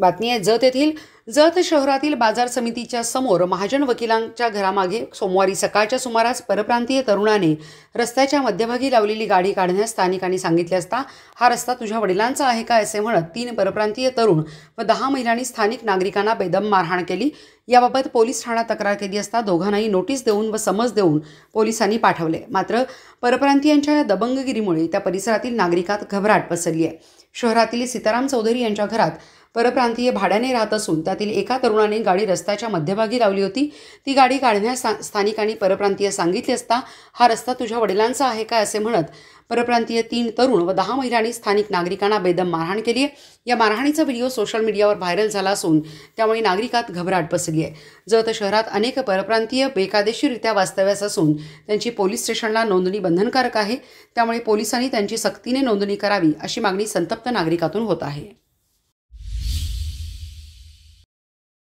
बातमी आहे जत येथील जत शहरातील बाजार समितीच्या समोर महाजन वकिलांच्या घरामागे सोमवारी सकाळच्या सुमारास परप्रांतीय तरुणाने रस्त्याच्या मध्यभागी लावलेली गाडी काढण्यास स्थानिकांनी सांगितले असता हा रस्ता तुझ्या वडिलांचा आहे का असे म्हणत तीन परप्रांतीय तरुण व दहा महिलांनी स्थानिक नागरिकांना बेदम मारहाण केली याबाबत पोलीस ठाण्यात तक्रार केली असता दोघांनाही नोटीस देऊन व समज देऊन पोलिसांनी पाठवले मात्र परप्रांतीयांच्या या दबंगगिरीमुळे त्या परिसरातील नागरिकात घबराट पसरली आहे शहरातील सीताराम चौधरी यांच्या घरात परप्रांतीय भाड्याने राहत असून त्यातील एका तरुणाने गाडी रस्त्याच्या मध्यभागी लावली होती ती गाडी काढण्यास स्थानिकांनी परप्रांतीय सांगितली असता हा रस्ता तुझ्या वडिलांचा आहे काय असे म्हणत परप्रांतीय तीन तरुण व दहा महिलांनी स्थानिक नागरिकांना बेदम मारहाण केली आहे या मारहाणीचा व्हिडिओ सोशल मीडियावर व्हायरल झाला असून त्यामुळे नागरिकात घबराट पसरली आहे जत शहरात अनेक परप्रांतीय बेकायदेशीररित्या वास्तव्यास असून त्यांची पोलीस स्टेशनला नोंदणी बंधनकारक आहे त्यामुळे पोलिसांनी त्यांची सक्तीने नोंदणी करावी अशी मागणी संतप्त नागरिकातून होत आहे